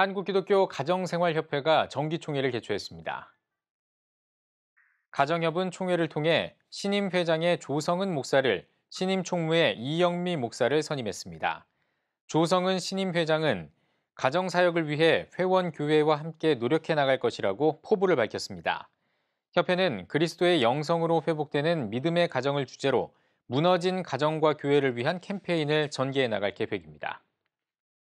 한국기독교 가정생활협회가 정기총회를 개최했습니다. 가정협은 총회를 통해 신임 회장의 조성은 목사를 신임 총무의 이영미 목사를 선임했습니다. 조성은 신임 회장은 가정사역을 위해 회원교회와 함께 노력해 나갈 것이라고 포부를 밝혔습니다. 협회는 그리스도의 영성으로 회복되는 믿음의 가정을 주제로 무너진 가정과 교회를 위한 캠페인을 전개해 나갈 계획입니다.